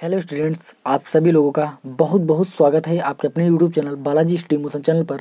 hello students आप सभी लोगों का बहुत बहुत स्वागत है आपके अपने यूट्यूब चैनल बालाजी स्टीमोशन चैनल पर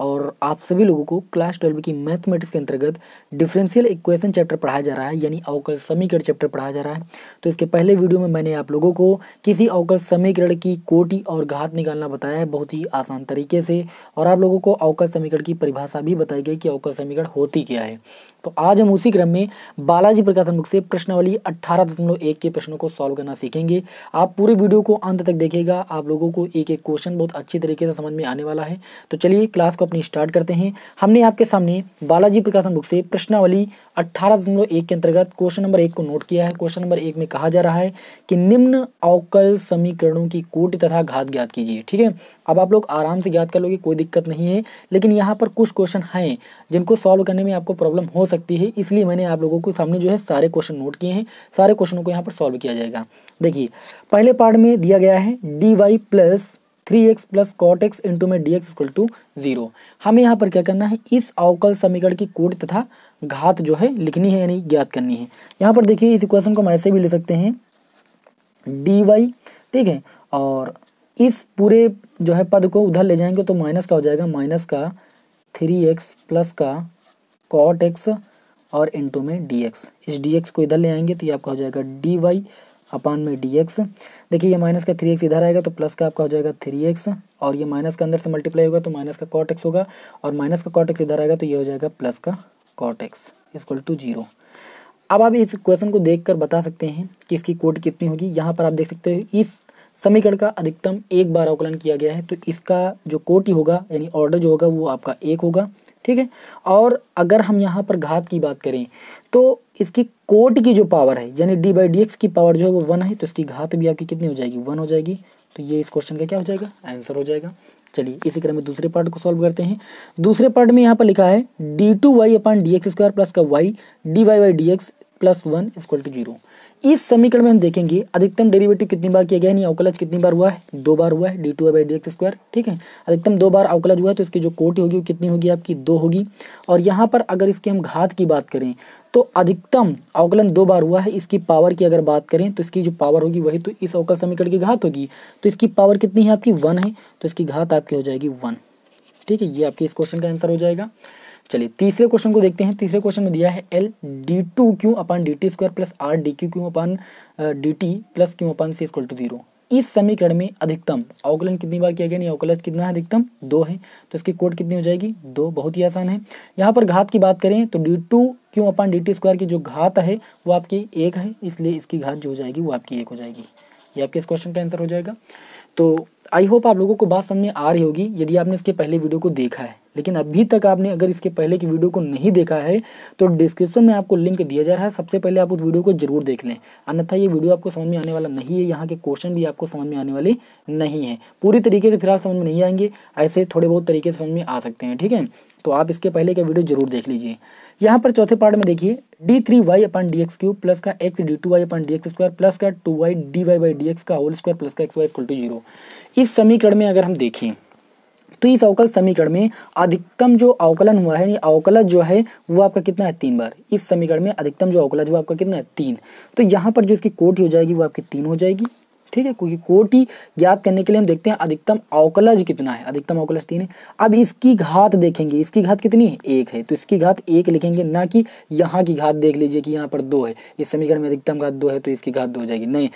और आप सभी लोगों को क्लास ट्वेल्व की मैथमेटिक्स के अंतर्गत डिफरेंशियल इक्वेशन चैप्टर पढ़ाया जा रहा है यानी अवकल समीकरण चैप्टर पढ़ाया जा रहा है तो इसके पहले वीडियो में मैंने आप लोगों को किसी अवकल समीकरण की कोटी और घात निकालना बताया है बहुत ही आसान तरीके से और आप लोगों को अवकल समीकरण की परिभाषा भी बताई गई कि अवकल समीकरण होती क्या है तो आज हम उसी क्रम में बालाजी प्रकाशन बुक से प्रश्नावली अट्ठारह दशमलव एक के प्रश्नों को सॉल्व करना सीखेंगे आप पूरे वीडियो को अंत तक देखिएगा आप लोगों को एक एक क्वेश्चन बहुत अच्छी तरीके से समझ में आने वाला है तो चलिए क्लास को अपनी स्टार्ट करते हैं हमने आपके सामने बालाजी प्रकाशन बुक से प्रश्नावली अट्ठारह दशमलव एक के अंतर्गत क्वेश्चन नंबर एक को नोट किया है क्वेश्चन नंबर एक में कहा जा रहा है कि निम्न अवकल समीकरणों की कोटि तथा घात ज्ञात कीजिए ठीक है अब आप लोग आराम से ज्ञात कर लोगे कोई दिक्कत नहीं है लेकिन यहाँ पर कुछ क्वेश्चन हैं जिनको सॉल्व करने में आपको प्रॉब्लम हो सकती है इसलिए मैंने आप लोगों को सामने जो है सारे क्वेश्चन नोट किए हैं सारे क्वेश्चनों को यहाँ पर सॉल्व किया जाएगा देखिए पहले पार्ट में दिया गया है D Y plus three X plus cot X into में D x equal to zero हमें यहाँ पर क्या करना है इस अवकल समीकरण की कोट तथा घात जो है लिखनी है यानी ज्ञात करनी है यहाँ पर देखिए इस इक्वेशन को हम ऐसे भी ले सकते हैं डी वाई ठीक है और इस पूरे जो है पद को उधर ले जाएंगे तो माइनस का हो जाएगा माइनस का थ्री एक्स प्लस का कॉट एक्स और इनटू में डी एक्स इस डी एक्स को इधर ले आएंगे तो ये आपका हो जाएगा डी वाई अपान में डी एक्स देखिए ये माइनस का थ्री एक्स इधर आएगा तो प्लस का आपका हो जाएगा थ्री एक्स और ये माइनस का अंदर से मल्टीप्लाई होगा तो माइनस का कॉट एक्स होगा और माइनस का कॉट एक्स इधर आएगा तो ये हो जाएगा प्लस का cot X equal to zero अब आप इस क्वेश्चन को देख कर बता सकते हैं कि इसकी कोट कितनी होगी यहाँ पर आप देख सकते हो इस समीकरण का अधिकतम एक बार अवकलन किया गया है तो इसका जो कोटि होगा यानी ऑर्डर जो होगा वो आपका एक होगा ठीक है और अगर हम यहाँ पर घात की बात करें तो इसकी कोट की जो पावर है यानी डी बाई डी एक्स की पावर जो है वो वन है तो इसकी घात भी आपकी कितनी हो जाएगी वन हो जाएगी तो ये इस क्वेश्चन का क्या हो जाएगा आंसर हो जाएगा चलिए इसी क्रम में दूसरे पार्ट को सॉल्व करते हैं दूसरे पार्ट में यहाँ पर लिखा है d two y upon d x square plus का y d y y d x plus one equal to zero इस समीकरण में हम देखेंगे अधिकतम डेरिवेटिव कितनी बार किया गया नहीं अवकलज कितनी बार हुआ है दो बार हुआ है d two by d x square ठीक है अधिकतम दो बार अवकलज हुआ है तो इसकी जो कोट होगी वो कितनी होगी आपकी दो होगी और यहाँ पर अगर इसके हम घात की बात करें तो अधिकतम अवकलन दो बार हुआ है इसकी पावर की अगर बात करें तो इसकी जो पावर होगी वही तो इस अवकल समीकरण की घात होगी तो इसकी पावर कितनी है आपकी वन है तो इसकी घात आपकी हो जाएगी वन ठीक है ये आपके इस क्वेश्चन का आंसर हो जाएगा चलिए तीसरे क्वेश्चन को देखते हैं तीसरे क्वेश्चन में दिया है L d two q upon d t square plus r d q q upon d t plus q upon c equal to zero इस समीकरण में अधिकतम अवकलन कितनी बार किया गया नहीं अवकलन कितना है अधिकतम दो है तो इसकी कोट कितनी हो जाएगी दो बहुत ही आसान है यहाँ पर घात की बात करें तो d two q upon d t square की जो घात है वो आपकी एक है इसलिए इसकी घात जो हो जाएगी वो आपकी एक हो जाएगी ये आपके इस क्वेश्चन का आंसर हो जाएगा तो आई होप आप लोगों को बात समझ में आ रही होगी यदि आपने इसके पहले वीडियो को देखा है लेकिन अभी तक आपने अगर इसके पहले की वीडियो को नहीं देखा है तो डिस्क्रिप्शन में आपको लिंक दिया जा रहा है सबसे पहले आप उस वीडियो को जरूर देख लें अन्यथा ये वीडियो आपको समझ में आने वाला नहीं है यहाँ के क्वेश्चन भी आपको समझ में आने वाले नहीं है पूरी तरीके से फिर आप समझ में नहीं आएंगे ऐसे थोड़े बहुत तरीके से समझ में आ सकते हैं ठीक है तो आप इसके पहले का वीडियो जरूर देख लीजिए यहाँ पर चौथे पार्ट में देखिए d three y upon d x cube plus का x d two y upon d x square plus का two y d y by d x का होल स्क्वायर प्लस का x y equal to zero इस समीकरण में अगर हम देखें तो इस अवकल समीकरण में अधिकतम जो अवकलन हुआ है अवकलज जो है वो आपका कितना है तीन बार इस समीकरण में अधिकतम जो अवकलज हुआ आपका कितना है तीन तो यहाँ पर जो इसकी कोटि हो जाएगी वो आपकी तीन हो जाएगी ठीक है क्योंकि कोटी ज्ञात करने के लिए हम देखते हैं अधिकतम अवकलज कितना है अधिकतम अवकलज तीन है अब इसकी घात देखेंगे इसकी घात कितनी है एक है तो इसकी घात एक लिखेंगे ना कि यहाँ की घात देख लीजिए कि यहाँ पर दो है इस समीकरण में अधिकतम घात दो है तो इसकी घात दो हो जाएगी नहीं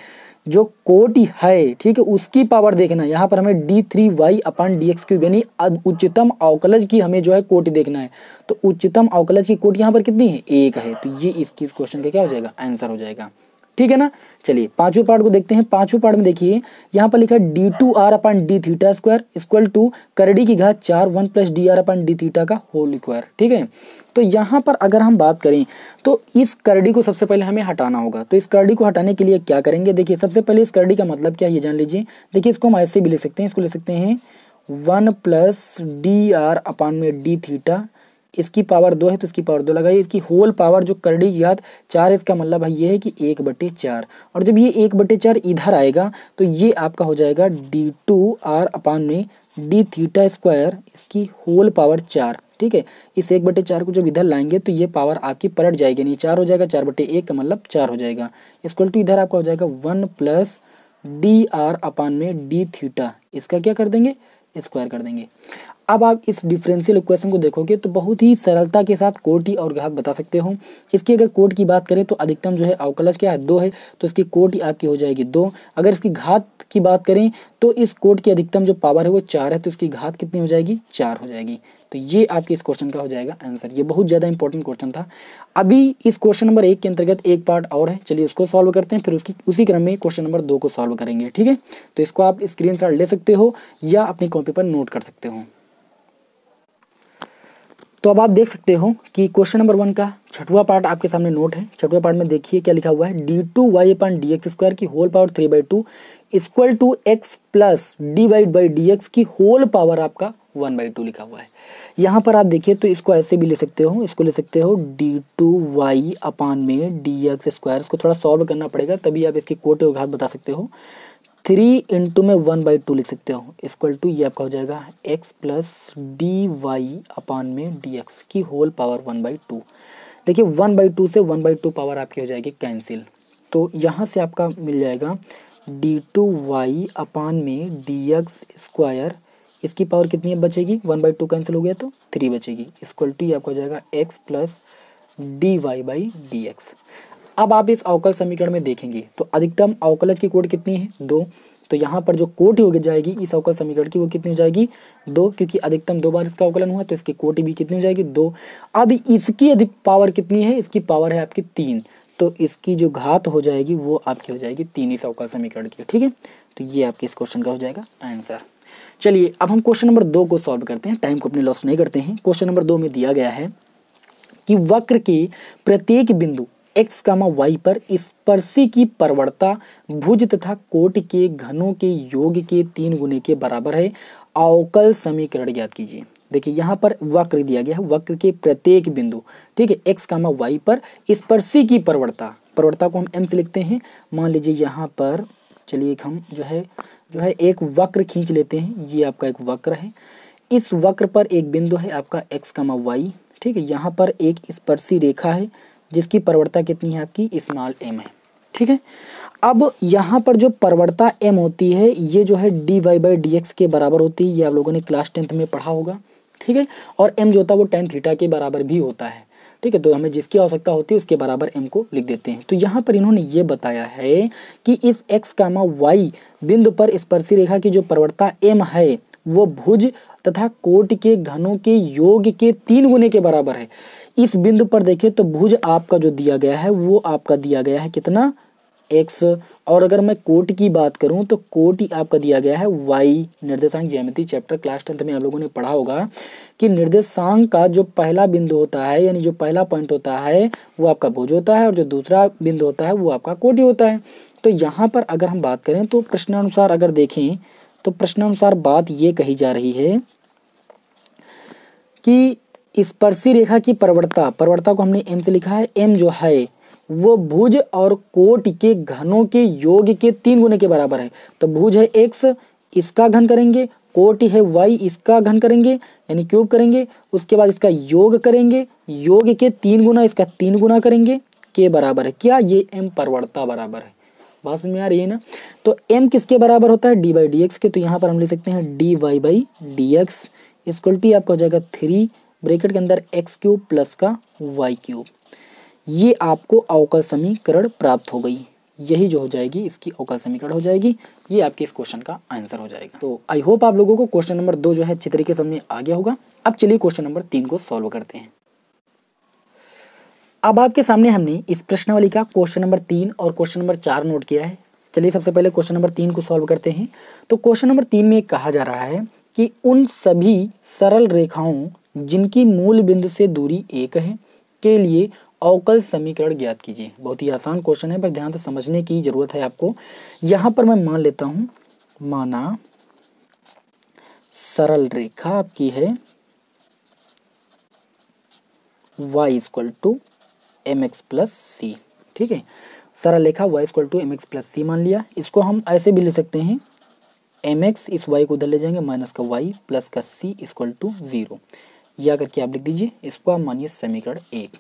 जो कोटि है ठीक है उसकी पावर देखना है यहाँ पर हमें d three y upon d x cube यानी उच्चतम अवकलज की हमें जो है कोटि देखना है तो उच्चतम अवकलज की कोटि यहाँ पर कितनी है एक है तो ये इसकी इस क्वेश्चन का क्या हो जाएगा आंसर हो जाएगा ठीक है ना चलिए पांचवे पार्ट को देखते हैं पांचवें पार्ट में देखिए यहाँ पर लिखा है d two r upon d theta square equal to करडी की घात चार one plus d r upon d theta का होल स्क्वायर ठीक है तो यहाँ पर अगर हम बात करें तो इस करडी को सबसे पहले हमें हटाना होगा तो इस करडी को हटाने के लिए क्या करेंगे देखिए सबसे पहले इस करडी का मतलब क्या है ये जान लीजिए देखिए इसको हम ऐसे भी ले सकते हैं इसको ले सकते हैं one plus d r upon में डी थीटा इसकी पावर दो है तो इसकी पावर दो लगाइए इसकी होल पावर जो कर डी घात चार इसका मतलब है ये है कि एक बटे चार और जब ये एक बटे चार इधर आएगा तो ये आपका हो जाएगा डी टू आर अपान में डी थीटा स्क्वायर इसकी होल पावर चार ठीक है इस एक बटे चार को जब इधर लाएंगे तो ये पावर आपकी पलट जाएगी नहीं चार हो जाएगा चार बटे एक का मतलब चार हो जाएगा इसक्वल टू इधर आपका हो जाएगा one plus d r upon में डी थीटा इसका क्या कर देंगे स्क्वायर कर देंगे अब आप इस डिफरेंशियल इक्वेशन को देखोगे तो बहुत ही सरलता के साथ कोटि और घात बता सकते हो इसकी अगर कोट की बात करें तो अधिकतम जो है अवकलश क्या है दो है तो इसकी कोटि आपकी हो जाएगी दो अगर इसकी घात की बात करें तो इस कोट की अधिकतम जो पावर है वो चार है तो इसकी घात कितनी हो जाएगी चार हो जाएगी तो ये आपके इस क्वेश्चन का हो जाएगा आंसर ये बहुत ज़्यादा इंपॉर्टेंट क्वेश्चन था अभी इस क्वेश्चन नंबर एक के अंतर्गत एक पार्ट और है चलिए उसको सॉल्व करते हैं फिर उसकी उसी क्रम में क्वेश्चन नंबर दो को सॉल्व करेंगे ठीक है तो इसको आप स्क्रीन ले सकते हो या अपनी कॉपी पर नोट कर सकते हो तो अब आप देख सकते हो कि क्वेश्चन नंबर वन का छठवा पार्ट आपके सामने नोट है छठवा पार्ट में देखिए क्या लिखा हुआ है d two y upon d x square की whole power three by two equal to x plus d by d x की होल पावर आपका वन बाई टू लिखा हुआ है यहाँ पर आप देखिए तो इसको ऐसे भी ले सकते हो इसको ले सकते हो डी टू वाई अपान में डी एक्स स्क्वायर इसको थोड़ा सॉल्व करना पड़ेगा तभी आप इसकी कोटे घात बता सकते हो थ्री इंटू में वन बाई टू लिख सकते हो इक्वल टू ये आपका हो जाएगा x plus d y upon में डी एक्स की whole power one by two देखिए वन बाई टू से वन बाई टू पावर आपकी हो जाएगी कैंसिल तो यहाँ से आपका मिल जाएगा डी टू वाई अपान में डी एक्स स्क्वायर इसकी पावर कितनी है बचेगी वन बाई टू कैंसिल हो गया तो थ्री बचेगी इक्वल टू ये आपका हो जाएगा x plus d y by d x अब आप इस अवकल समीकरण में देखेंगे तो अधिकतम अवकलज की कोट कितनी है दो तो यहाँ पर जो कोट हो जाएगी इस अवकल समीकरण की वो कितनी हो जाएगी दो क्योंकि अधिकतम दो बार इसका अवकलन हुआ तो इसकी कोट भी कितनी हो जाएगी दो अब इसकी अधिक पावर कितनी है इसकी पावर है आपकी तीन तो इसकी जो घात हो जाएगी वो आपकी हो जाएगी तीन इस अवकल समीकरण की ठीक है तो ये आपके इस क्वेश्चन का हो जाएगा आंसर चलिए अब हम क्वेश्चन नंबर दो को सॉल्व करते हैं टाइम को अपने लॉस नहीं करते हैं क्वेश्चन नंबर दो में दिया गया है कि वक्र के प्रत्येक बिंदु एक्स कामा वाई पर स्पर्शी की परवड़ता भुज तथा कोट के घनों के योग के तीन गुने के बराबर है अवकल समीकरण ज्ञात कीजिए देखिए यहाँ पर वक्र दिया गया है वक्र के प्रत्येक बिंदु ठीक है एक्स कामा वाई पर स्पर्शी की परवड़ता परवड़ता को हम एम से लिखते हैं मान लीजिए यहाँ पर चलिए एक हम जो है जो है एक वक्र खींच लेते हैं ये आपका एक वक्र है इस वक्र पर एक बिंदु है आपका एक्स कामा वाई ठीक है यहाँ पर एक स्पर्शी रेखा है जिसकी परवड़ता कितनी है आपकी स्मॉल एम है ठीक है अब यहाँ पर जो परवड़ता एम होती है ये जो है D y by d x के बराबर होती है ये आप लोगों ने क्लास टेंथ में पढ़ा होगा ठीक है और एम जो होता है वो टेन थीटा के बराबर भी होता है ठीक है तो हमें जिसकी आवश्यकता होती है उसके बराबर एम को लिख देते हैं तो यहाँ पर इन्होंने ये बताया है कि इस एक्स कामा वाई बिंदु पर स्पर्शी रेखा की जो प्रवृत्ता एम है वो भुज तथा कोट के घनों के योग के तीन गुने के बराबर है इस बिंदु पर देखें तो भुज आपका जो दिया गया है वो आपका दिया गया है कितना एक्स और अगर मैं कोट की बात करूं तो कोट ही आपका दिया गया है वाई निर्देशांक ज्यामिति चैप्टर क्लास टेंथ में आप लोगों ने पढ़ा होगा कि निर्देशांक का जो पहला बिंदु होता है यानी जो पहला पॉइंट होता है वो आपका भुज होता है और जो दूसरा बिंदु होता है वो आपका कोट ही होता है तो यहाँ पर अगर हम बात करें तो प्रश्नानुसार अगर देखें तो प्रश्नानुसार बात ये कही जा रही है कि स्पर्शी रेखा की प्रवणता प्रवणता को हमने एम से लिखा है एम जो है वो भुज और कोट के घनों के योग के तीन गुने के बराबर है तो भुज है एक्स इसका घन करेंगे कोट है वाई इसका घन करेंगे यानी क्यूब करेंगे उसके बाद इसका योग करेंगे योग के तीन गुना इसका तीन गुना करेंगे के बराबर है क्या ये एम परवर्ता बराबर है बस में यार ये ना तो एम किसके बराबर होता है डी बाई डी एक्स के तो यहाँ पर हम ले सकते हैं d y by d x equal to आपका हो जाएगा थ्री ब्रेकेट के अंदर एक्स क्यूब प्लस का वाई क्यूब ये आपको अवकल समीकरण प्राप्त हो गई यही जो हो जाएगी इसकी अवकल समीकरण हो जाएगी ये आपके इस क्वेश्चन का आंसर हो जाएगा तो आई होप आप लोगों को क्वेश्चन नंबर दो जो है अच्छी तरीके से समझ आ गया होगा अब चलिए क्वेश्चन नंबर तीन को सॉल्व करते हैं अब आपके सामने हमने इस प्रश्नावली का क्वेश्चन नंबर तीन और क्वेश्चन नंबर चार नोट किया है चलिए सबसे पहले क्वेश्चन नंबर तीन को सॉल्व करते हैं तो क्वेश्चन नंबर तीन में कहा जा रहा है कि उन सभी सरल रेखाओं जिनकी मूल बिंदु से दूरी एक है के लिए अवकल समीकरण ज्ञात कीजिए बहुत ही आसान क्वेश्चन है पर ध्यान से समझने की जरूरत है आपको यहां पर मैं मान लेता हूं माना सरल रेखा आपकी है y equal to m x plus c ठीक है सरल रेखा y equal to m x plus c मान लिया इसको हम ऐसे भी ले सकते हैं एम एक्स इस y को उधर ले जाएंगे माइनस का y प्लस का c इक्वल टू ज़ीरो या करके आप लिख दीजिए इसको आप मानिए समीकरण एक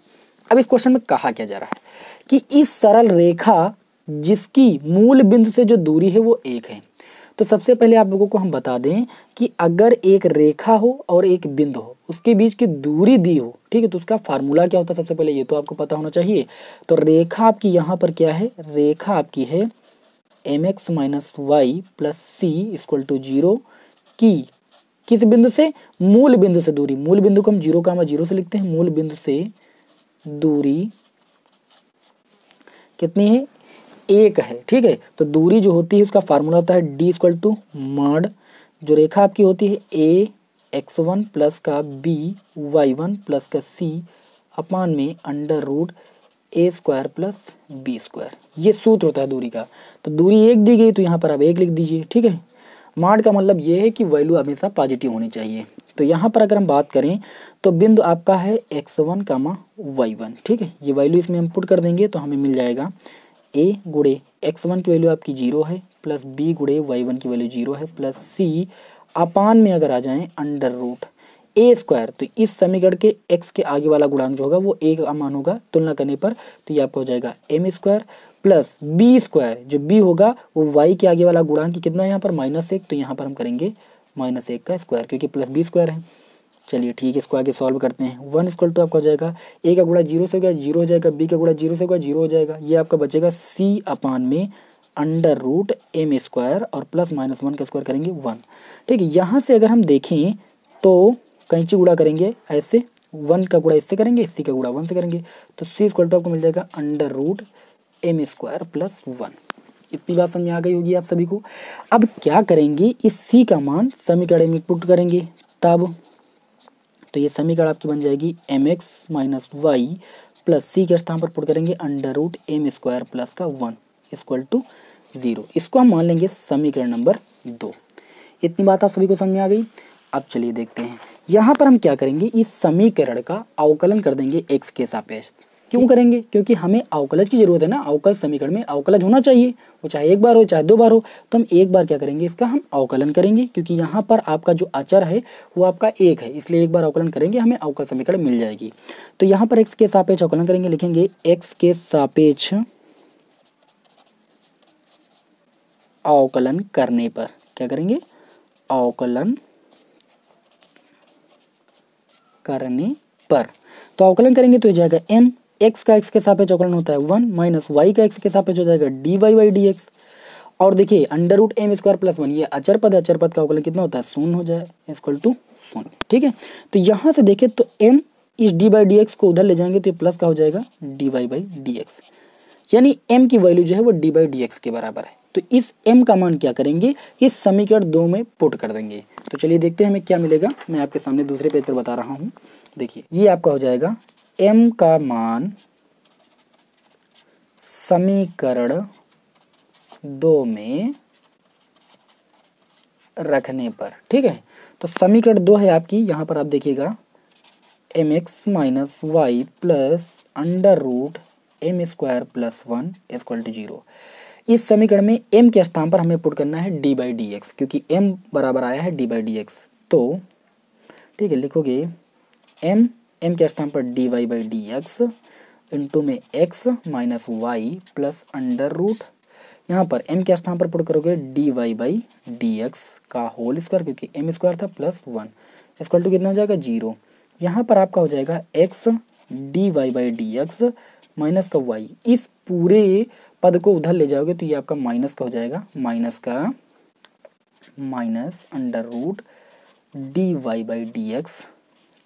अब इस क्वेश्चन में कहा क्या जा रहा है कि इस सरल रेखा जिसकी मूल बिंदु से जो दूरी है वो एक है तो सबसे पहले आप लोगों को हम बता दें कि अगर एक रेखा हो और एक बिंदु हो उसके बीच की दूरी दी हो ठीक है तो उसका फार्मूला क्या होता है सबसे पहले ये तो आपको पता होना चाहिए तो रेखा आपकी यहाँ पर क्या है रेखा आपकी है m x minus y plus c equal to zero की किस बिंदु से मूल बिंदु से दूरी मूल बिंदु को हम जीरो का जीरो से लिखते हैं मूल बिंदु से दूरी कितनी है एक है ठीक है तो दूरी जो होती है उसका फार्मूला होता है डी इक्वल टू मड जो रेखा आपकी होती है ए एक्स वन प्लस का बी वाई वन प्लस का सी अपान में under root a square plus b square ये सूत्र होता है दूरी का तो दूरी एक दी गई तो यहाँ पर आप एक लिख दीजिए ठीक है माड का मतलब ये है कि वैल्यू हमेशा पॉजिटिव होनी चाहिए तो यहाँ पर अगर हम बात करें तो बिंदु आपका है x one comma y one ठीक है ये वैल्यू इसमें हम पुट कर देंगे तो हमें मिल जाएगा ए गुड़े एक्स वन की वैल्यू आपकी जीरो है प्लस बी गुड़े वाई वन की वैल्यू जीरो है प्लस सी अपान में अगर आ जाए अंडर रूट ए स्क्वायर तो इस समीकरण के एक्स के आगे वाला गुणांक जो होगा वो ए का मान होगा तुलना करने पर तो ये आपका हो जाएगा m square plus b square जो बी होगा वो वाई के आगे वाला गुणांक कितना है यहाँ पर माइनस एक तो यहाँ पर हम करेंगे माइनस एक का स्क्वायर क्योंकि प्लस बी स्क्वायर है चलिए ठीक है इसको आगे सॉल्व करते हैं वन स्क्वायर टू आपका हो जाएगा ए का गुड़ा जीरो से होगा जीरो हो जाएगा बी का गुड़ा जीरो से होगा जीरो हो जाएगा ये आपका बचेगा सी अपान में अंडर रूट एम स्क्वायर और प्लस माइनस वन का स्क्वायर करेंगे वन ठीक है यहाँ से अगर हम देखें तो कैंची गुड़ा करेंगे ऐसे वन का गुड़ा इससे करेंगे सी का गुड़ा वन से करेंगे तो सी स्क्वायर टू आपको मिल जाएगा under root m square plus one इतनी बात समझ आ गई होगी आप सभी को अब क्या करेंगे इस सी का मान समीकरण में पुट करेंगे तब तो ये समीकरण आपकी बन जाएगी m x minus y plus c के स्थान पर पुट करेंगे under root m square plus का वन इक्वल टू जीरो इसको हम मान लेंगे समीकरण नंबर दो इतनी बात आप सभी को समझ में आ गई अब चलिए देखते हैं यहाँ पर हम क्या करेंगे इस समीकरण का अवकलन कर देंगे एक्स के सापेक्ष क्यों करेंगे क्योंकि हमें अवकलज की जरूरत है ना अवकल समीकरण में अवकलज होना चाहिए वो चाहे एक बार हो चाहे दो बार हो तो हम एक बार क्या करेंगे इसका हम अवकलन करेंगे क्योंकि यहाँ पर आपका जो अचर है वो आपका एक है इसलिए एक बार अवकलन करेंगे हमें अवकल समीकरण मिल जाएगी तो यहाँ पर एक्स के सापेक्ष अवकलन करेंगे लिखेंगे एक्स के सापेक्ष अवकलन करने पर क्या करेंगे अवकलन करने पर तो अवकलन करेंगे तो जाएगा एन एक्स का एक्स के सापेक्ष अवकलन होता है वन माइनस वाई का एक्स के साथ हो जाएगा d y y d x और देखिए under root m square plus one ये अचर पद अचर पद का अवकलन कितना होता है शून्य हो जाए इक्वल टू शून्य ठीक है तो यहाँ से देखें तो एम इस डी बाई डी एक्स को उधर ले जाएंगे तो ये प्लस का हो जाएगा d y by d x यानी एम की वैल्यू जो है वो डी बाई डी एक्स के बराबर है तो इस एम का मान क्या करेंगे इस समीकरण दो में पुट कर देंगे तो चलिए देखते हैं हमें क्या मिलेगा मैं आपके सामने दूसरे पेज पर बता रहा हूँ देखिए ये आपका हो जाएगा m का मान समीकरण दो में रखने पर ठीक है तो समीकरण दो है आपकी यहां पर आप देखिएगा m x minus y plus under root m square plus one equal to zero इस समीकरण में m के स्थान पर हमें पुट करना है d बाई डी एक्स क्योंकि m बराबर आया है d बाई डी एक्स तो ठीक है लिखोगे m एम के स्थान पर d y by d x into में x minus y plus under root यहाँ पर एम के स्थान पर पुट करोगे d y by d x का होल स्क्वायर क्योंकि एम स्क्वायर था प्लस वन स्क्वायर टू कितना हो जाएगा जीरो यहाँ पर आपका हो जाएगा x d y by d x minus का वाई इस पूरे पद को उधर ले जाओगे तो ये आपका माइनस का हो जाएगा माइनस का minus under root d y by d x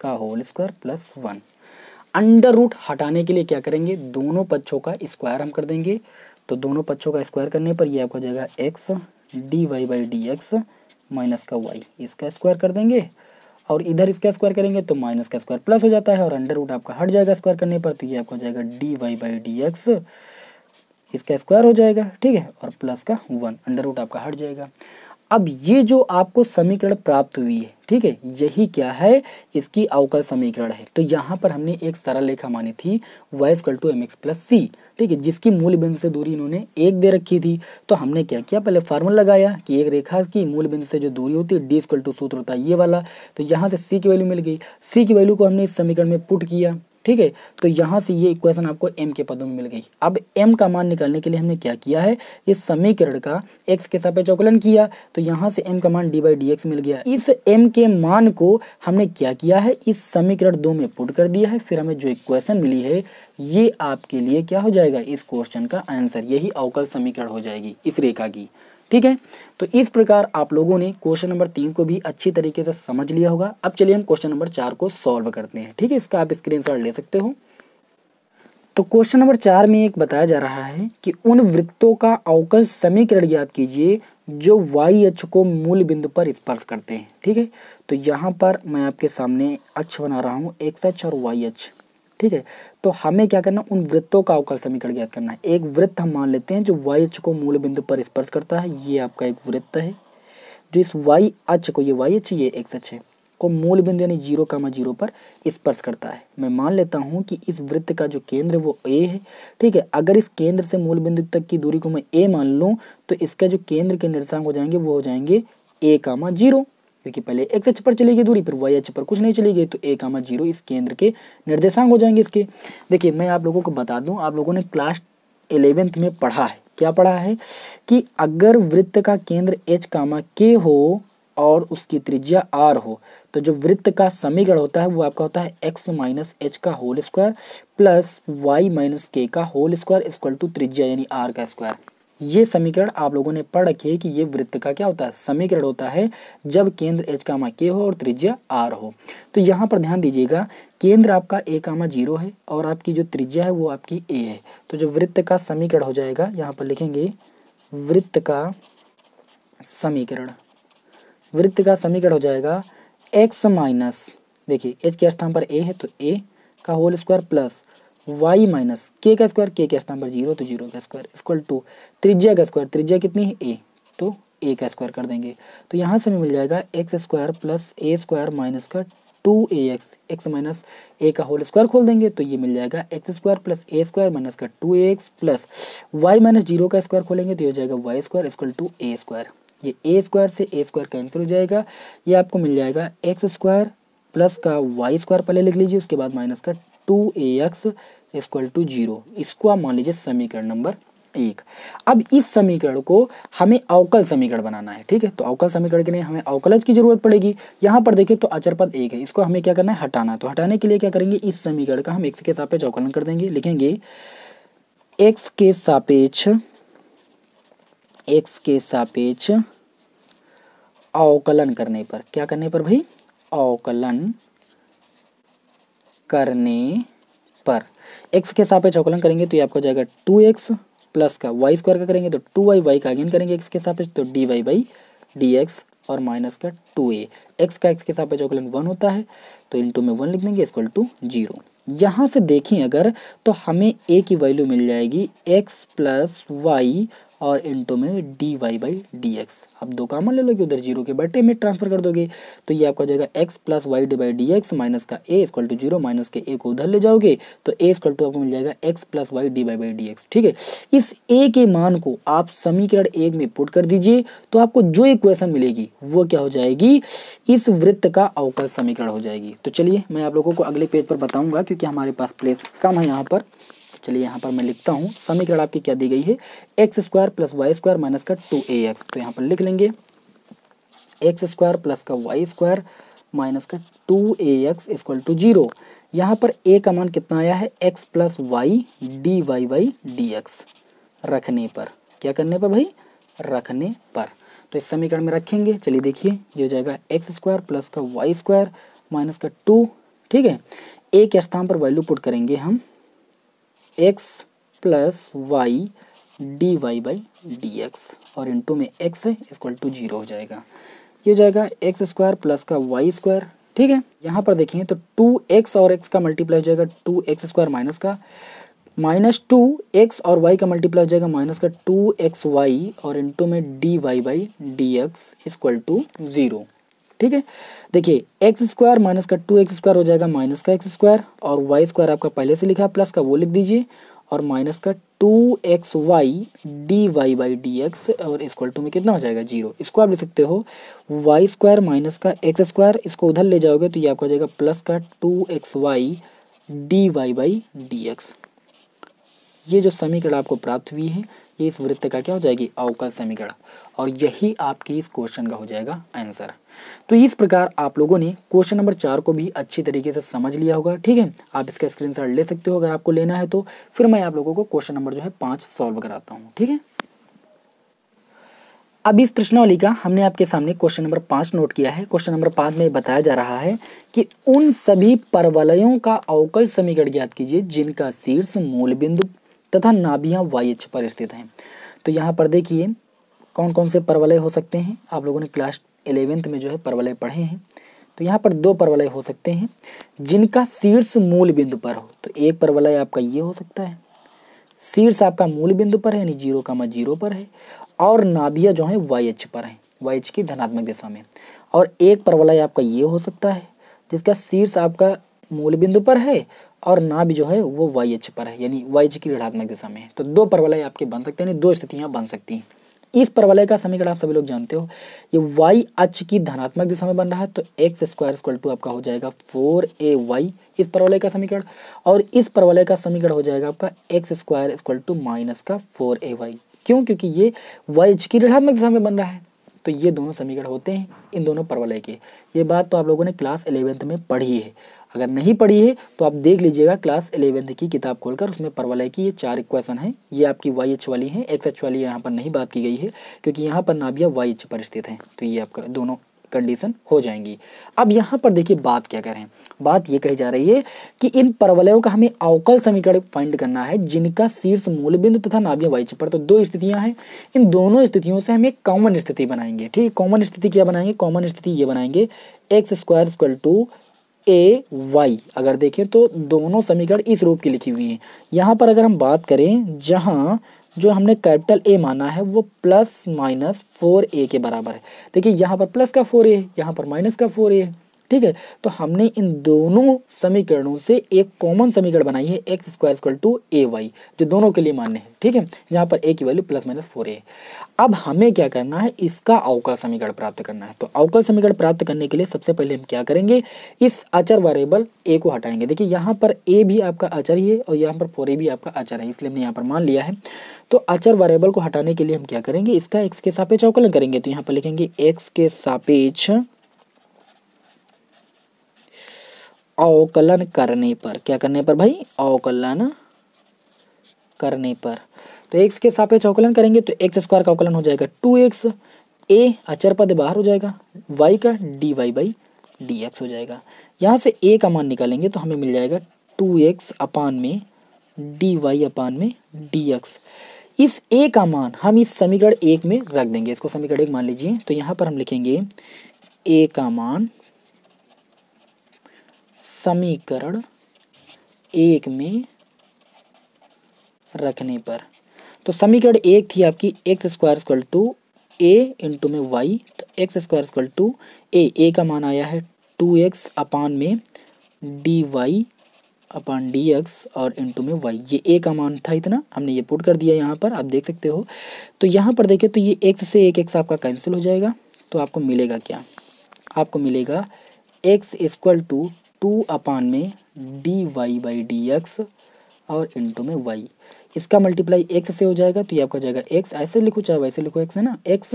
का whole square plus one under root हटाने के लिए क्या करेंगे दोनों पक्षों का स्क्वायर हम कर देंगे तो दोनों पक्षों का स्क्वायर करने पर ये आपको हो जाएगा x d y by d x minus का वाई इसका स्क्वायर कर देंगे और इधर इसका स्क्वायर करेंगे तो माइनस का स्क्वायर प्लस हो जाता है और अंडर रूट आपका हट जाएगा स्क्वायर करने पर तो ये आपको हो जाएगा d y by d x इसका स्क्वायर हो जाएगा ठीक है और प्लस का वन अंडर रूट आपका हट जाएगा अब ये जो आपको समीकरण प्राप्त हुई है ठीक है यही क्या है इसकी अवकल समीकरण है तो यहाँ पर हमने एक सरल रेखा मानी थी y is equal to m x plus c ठीक है जिसकी मूल बिंदु से दूरी इन्होंने एक दे रखी थी तो हमने क्या किया पहले फार्मूल लगाया कि एक रेखा की मूल बिंदु से जो दूरी होती है डी स्क्वल टू सूत्र होता है ये वाला तो यहाँ से सी की वैल्यू मिल गई सी की वैल्यू को हमने इस समीकरण में पुट किया ठीक है तो यहाँ से ये इक्वेशन आपको m के पदों में मिल गई अब m का मान निकालने के लिए हमने क्या किया है इस समीकरण का एक्स के साथ चौकलन किया तो यहाँ से एम का मान डी बाई डी एक्स मिल गया इस एम के मान को हमने क्या किया है इस समीकरण दो में पुट कर दिया है फिर हमें जो इक्वेशन मिली है ये आपके लिए क्या हो जाएगा इस क्वेश्चन का आंसर यही अवकल समीकरण हो जाएगी इस रेखा की ठीक है तो इस प्रकार आप लोगों ने क्वेश्चन नंबर तीन को भी अच्छी तरीके से समझ लिया होगा अब चलिए हम क्वेश्चन नंबर चार को सॉल्व करते हैं ठीक है इसका आप स्क्रीन ले सकते हो तो क्वेश्चन नंबर चार में एक बताया जा रहा है कि उन वृत्तों का अवकल समीकरण ज्ञात कीजिए जो वाई अक्ष को मूल बिंदु पर स्पर्श करते हैं ठीक है तो यहाँ पर मैं आपके सामने अक्ष बना रहा हूँ एक्स अक्ष और वाई अक्ष ठीक है तो हमें क्या करना उन वृत्तों का अवकल समीकरण ज्ञात करना है एक वृत्त हम मान लेते हैं जो वाई अच्छ को मूल बिंदु पर स्पर्श करता है ये आपका एक वृत्त है जो इस वाई अच्छ को ये वाई अच्छ ये एक्स अक्ष है को मूल बिंदु यानी जीरो कामा जीरो पर स्पर्श करता है मैं मान लेता हूँ कि इस वृत्त का जो केंद्र वो ए है ठीक है अगर इस केंद्र से मूल बिंदु तक की दूरी को मैं ए मान लूँ तो इसका जो केंद्र के निर्देशांक हो जाएंगे वो हो जाएंगे ए कामा जीरो क्योंकि पहले एक्स एच पर चली गई दूरी फिर वाई एच पर कुछ नहीं चली गई तो ए कामा जीरो इस केंद्र के निर्देशांक हो जाएंगे इसके देखिए मैं आप लोगों को बता दूं आप लोगों ने क्लास एलेवेंथ में पढ़ा है क्या पढ़ा है कि अगर वृत्त का केंद्र एच कामा के हो और उसकी त्रिज्या आर हो तो जो वृत्त का समीकरण होता है वो आपका होता है एक्स माइनस एच का whole square plus y minus k का होल स्क्वायर इक्वल टू त्रिज्या यानी आर का स्क्वायर ये समीकरण आप लोगों ने पढ़ रखी है कि ये वृत्त का क्या होता है समीकरण होता है जब केंद्र एच कामा के हो और त्रिज्या आर हो तो यहाँ पर ध्यान दीजिएगा केंद्र आपका ए कामा जीरो है और आपकी जो त्रिज्या है वो आपकी ए है तो जो वृत्त का समीकरण हो जाएगा यहाँ पर लिखेंगे वृत्त का समीकरण वृत्त का समीकरण हो जाएगा एक्स माइनस देखिए एच के स्थान पर ए है तो ए का whole square plus y minus k का स्क्वायर के का स्थान पर जीरो तो जीरो का स्क्वायर इक्वल टू त्रिज्या का स्क्वायर त्रिज्या कितनी है ए तो ए का स्क्वायर कर देंगे तो यहाँ से हमें मिल जाएगा x square plus a square minus का two a x x minus a का होल स्क्वायर खोल देंगे तो ये मिल जाएगा x square plus a square minus का two a x plus y minus zero का स्क्वायर खोलेंगे तो ये हो जाएगा y square equal to a square ये ए स्क्वायर से ए स्क्वायर कैंसिल हो जाएगा ये आपको मिल जाएगा एक्स स्क्वायर प्लस का वाई स्क्वायर पहले लिख लीजिए उसके बाद माइनस का two a x equal to zero इसको आप मान लीजिए समीकरण नंबर एक अब इस समीकरण को हमें अवकल समीकरण बनाना है ठीक है तो अवकल समीकरण के लिए हमें अवकलज की जरूरत पड़ेगी यहां पर देखिए तो पद एक है इसको हमें क्या करना है हटाना तो हटाने के लिए क्या करेंगे इस समीकरण का हम एक्स के सापेक्ष अवकलन कर देंगे लिखेंगे एक्स के सापेक्ष एक्स के सापेक्ष अवकलन करने पर क्या करने पर भाई अवकलन करने पर एक्स के पे चौकलन करेंगे तो ये आपको जाएगा टू एक्स प्लस का वाई स्क्वायर का करेंगे तो टू वाई वाई का अगेन करेंगे एक्स के सापेक्ष तो d y by d x और माइनस का टू ए एक्स का एक्स के पे चौकलन वन होता है तो इंटू में वन लिख देंगे इक्वल टू जीरो यहाँ से देखें अगर तो हमें ए की वैल्यू मिल जाएगी एक्स प्लस वाई और इंटू में d y by d x आप दो कामन ले लो कि उधर जीरो के बटे में ट्रांसफर कर दोगे तो ये आपका हो जाएगा x plus y d by d x minus का a equal to zero minus के ए को उधर ले जाओगे तो ए इक्वल टू आपको मिल जाएगा x plus y d by by d x ठीक है इस ए के मान को आप समीकरण एक में पुट कर दीजिए तो आपको जो इक्वेशन मिलेगी वो क्या हो जाएगी इस वृत्त का अवकल समीकरण हो जाएगी तो चलिए मैं आप लोगों को अगले पेज पर बताऊंगा क्योंकि हमारे पास प्लेस कम है यहाँ पर चलिए यहाँ पर मैं लिखता हूँ समीकरण आपकी क्या दी गई है x square plus y square minus का टू ए एक्स तो यहाँ पर लिख लेंगे एक्स स्क्वायर प्लस का वाई स्क्वायर माइनस का two a x equal to zero यहाँ पर ए का मान कितना आया है x plus y d y y d x रखने पर क्या करने पर भाई रखने पर तो इस समीकरण में रखेंगे चलिए देखिए ये हो जाएगा एक्स स्क्वायर प्लस का वाई स्क्वायर माइनस का टू ठीक है ए के स्थान पर वैल्यू पुट करेंगे हम x plus y d y by d x और इंटू में एक्स है इक्वल टू जीरो हो जाएगा ये हो जाएगा एक्स स्क्वायर प्लस का वाई स्क्वायर ठीक है यहाँ पर देखिए तो टू एक्स और एक्स का मल्टीप्लाई हो जाएगा टू एक्स स्क्वायर माइनस का माइनस टू एक्स और वाई का मल्टीप्लाई हो जाएगा माइनस का टू एक्स वाई और इंटू में d y by d x equal to zero ठीक है देखिए एक्स स्क्वायर माइनस का टू एक्स स्क्वायर हो जाएगा माइनस का एक्स स्क्वायर और वाई स्क्वायर आपका पहले से लिखा है प्लस का वो लिख दीजिए और माइनस का two x y d y by d x और इक्वल टू में कितना हो जाएगा जीरो इसको आप लिख सकते हो वाई स्क्वायर माइनस का एक्स स्क्वायर इसको उधर ले जाओगे तो ये आपका हो जाएगा प्लस का two x y d y by d x ये जो समीकरण आपको प्राप्त हुई है ये इस वृत्त का क्या हो जाएगी अवकल समीकरण और यही आपके इस क्वेश्चन का हो जाएगा आंसर तो इस प्रकार आप लोगों ने क्वेश्चन नंबर चार को भी अच्छी तरीके से समझ लिया होगा ठीक है आप इसका स्क्रीनशॉट ले सकते हो अगर आपको लेना है तो फिर मैं आप लोगों को क्वेश्चन नंबर जो है पाँच सॉल्व कराता हूँ ठीक है अब इस प्रश्नावली का हमने आपके सामने क्वेश्चन नंबर पाँच नोट किया है क्वेश्चन नंबर पाँच में बताया जा रहा है कि उन सभी परवलयों का अवकल समीकरण ज्ञात कीजिए जिनका शीर्ष मूल बिंदु तथा नाभियाँ वाई एच पर स्थित हैं तो यहाँ पर देखिए कौन कौन से परवलय हो सकते हैं आप लोगों ने क्लास एलेवेंथ में जो है परवलय पढ़े हैं तो यहाँ पर दो परवलय हो सकते हैं जिनका शीर्ष मूल बिंदु पर हो तो एक परवलय आपका ये हो सकता है शीर्ष आपका मूल बिंदु पर है यानी जीरो कामा जीरो पर है और नाभिया जो है वाई एच पर है वाई एच की धनात्मक दिशा में और एक परवलय आपका ये हो सकता है जिसका शीर्ष आपका मूल बिंदु पर है और ना भी जो है वो वाई एच पर है यानी वाई एच की ऋणात्मक दिशा में है तो दो परवलय आपके बन सकते हैं दो स्थितियाँ बन सकती हैं इस परवलय का समीकरण आप सभी लोग जानते हो ये वाई एच की धनात्मक दिशा में बन रहा है तो एक्स स्क्वायर स्क्वल टू आपका हो जाएगा फोर ए वाई इस परवलय का समीकरण और इस परवलय का समीकरण हो जाएगा आपका x square equal to minus का फोर ए वाई क्यों क्योंकि ये वाई एच की ऋणात्मक दिशा में बन रहा है तो ये दोनों समीकरण होते हैं इन दोनों परवलय के ये बात तो आप लोगों ने क्लास एलेवेंथ में पढ़ी है अगर नहीं पढ़ी है तो आप देख लीजिएगा क्लास एलेवेंथ की किताब खोलकर उसमें परवलय की ये चार इक्वेशन है ये आपकी वाई एच वाली है एक्स एच वाली यहाँ पर नहीं बात की गई है क्योंकि यहाँ पर नाभिया वाई एच पर स्थित है तो ये आपका दोनों कंडीशन हो जाएंगी अब यहाँ पर देखिए बात क्या करें बात ये कही जा रही है कि इन परवलयों का हमें अवकल समीकरण फाइंड करना है जिनका शीर्ष मूल बिंदु तथा नाभिय वायु पर तो दो स्थितियां हैं इन दोनों स्थितियों से हम एक कॉमन स्थिति बनाएंगे ठीक कॉमन स्थिति क्या बनाएंगे कॉमन स्थिति ये बनाएंगे x square equal to a y अगर देखें तो दोनों समीकरण इस रूप की लिखी हुई हैं यहाँ पर अगर हम बात करें जहाँ जो हमने कैपिटल ए माना है वो प्लस माइनस फोर ए के बराबर है देखिए यहाँ पर प्लस का फोर ए यहाँ पर माइनस का फोर ए ठीक है तो हमने इन दोनों समीकरणों से एक कॉमन समीकरण बनाई है x square equal to a y जो दोनों के लिए मान्य है ठीक है यहाँ पर ए की value plus minus four a अब हमें क्या करना है इसका अवकल समीकरण प्राप्त करना है तो अवकल समीकरण प्राप्त करने के लिए सबसे पहले हम क्या करेंगे इस अचर वेरिएबल ए को हटाएंगे देखिए यहाँ पर ए भी आपका अचर ही है और यहाँ पर फोर ए भी आपका अचर है इसलिए हमने यहाँ पर मान लिया है तो अचर वेरिएबल को हटाने के लिए हम क्या करेंगे इसका एक्स के सापेक्ष अवकलन करेंगे तो यहाँ पर लिखेंगे एक्स के सापेक्ष अवकलन करने पर क्या करने पर भाई अवकलन करने पर तो एक्स के सापेक्ष अवकलन करेंगे तो एक्स स्क्वायर का अवकलन हो जाएगा टू एक्स ए अचर पद बाहर हो जाएगा वाई का d y by d x हो जाएगा यहाँ से ए का मान निकालेंगे तो हमें मिल जाएगा टू एक्स अपान में डी वाई अपान में डी एक्स इस ए का मान हम इस समीकरण एक में रख देंगे इसको समीकरण एक मान लीजिए तो यहाँ पर हम लिखेंगे ए का मान समीकरण एक में रखने पर तो समीकरण एक थी आपकी x square equal to a into में वाई तो x square equal to a a का मान आया है टू एक्स अपान में d y upon d x और इंटू में वाई ये ए का मान था इतना हमने ये पुट कर दिया यहाँ पर आप देख सकते हो तो यहाँ पर देखें तो ये एक्स से एक एक्स आपका कैंसिल हो जाएगा तो आपको मिलेगा क्या आपको मिलेगा x equal to two upon में d y by d x और इंटू में वाई इसका मल्टीप्लाई एक्स से हो जाएगा तो ये आपका जाएगा एक्स ऐसे लिखो चाहे वैसे लिखो एक्स है ना x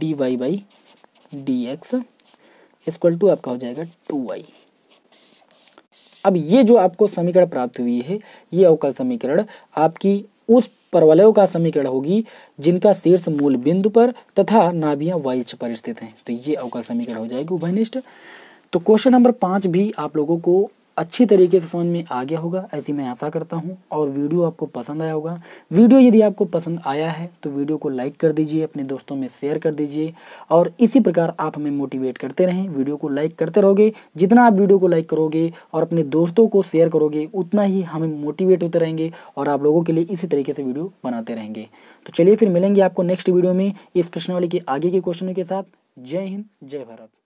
d y by d x equal to आपका हो जाएगा टू वाई अब ये जो आपको समीकरण प्राप्त हुई है ये अवकल समीकरण आपकी उस परवलयों का समीकरण होगी जिनका शीर्ष मूल बिंदु पर तथा नाभियां वाई पर स्थित हैं तो ये अवकल समीकरण हो जाएगी उभयनिष्ठ तो क्वेश्चन नंबर पाँच भी आप लोगों को अच्छी तरीके से समझ में आ गया होगा ऐसी मैं आशा करता हूँ और वीडियो आपको पसंद आया होगा वीडियो यदि आपको पसंद आया है तो वीडियो को लाइक कर दीजिए अपने दोस्तों में शेयर कर दीजिए और इसी प्रकार आप हमें मोटिवेट करते रहें वीडियो को लाइक करते रहोगे जितना आप वीडियो को लाइक करोगे और अपने दोस्तों को शेयर करोगे उतना ही हमें मोटिवेट होते रहेंगे और आप लोगों के लिए इसी तरीके से वीडियो बनाते रहेंगे तो चलिए फिर मिलेंगे आपको नेक्स्ट वीडियो में इस वाले के आगे के क्वेश्चनों के साथ जय हिंद जय भारत